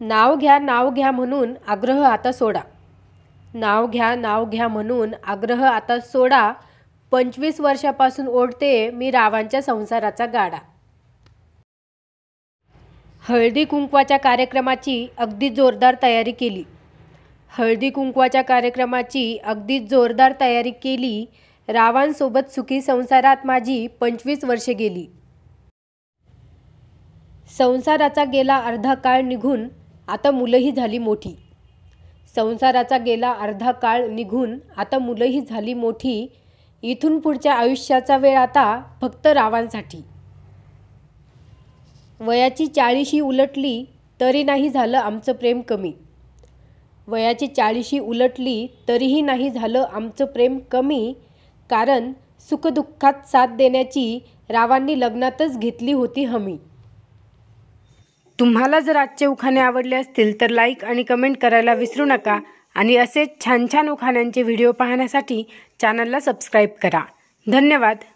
नाव घ्या नाव घ्या म्हणून आग्रह आता सोडा नाव घ्या नाव घ्या म्हणून आग्रह आता सोडा पंचवीस वर्षापासून ओढते मी रावांच्या संसाराचा गाडा हळदी कुंकवाच्या कार्यक्रमाची अगदी जोरदार तयारी केली हळदी कुंकवाच्या कार्यक्रमाची अगदी जोरदार तयारी केली रावांसोबत सुखी संसारात माझी पंचवीस वर्षे गेली संसाराचा गेला अर्धा काळ निघून आता मुलंही झाली मोठी संसाराचा गेला अर्धा काळ निघून आता मुलंही झाली मोठी इथून पुढच्या आयुष्याचा वेळ आता फक्त रावांसाठी वयाची चाळीशी उलटली तरी नाही झालं आमचं प्रेम कमी वयाची चाळीशी उलटली तरीही नाही झालं आमचं प्रेम कमी कारण सुखदुःखात साथ देण्याची रावांनी लग्नातच घेतली होती हमी तुम्हाला जर आजचे उखाणे आवडले असतील तर लाईक आणि कमेंट करायला विसरू नका आणि असेच छान छान उखाण्यांचे व्हिडिओ पाहण्यासाठी चॅनलला सबस्क्राईब करा धन्यवाद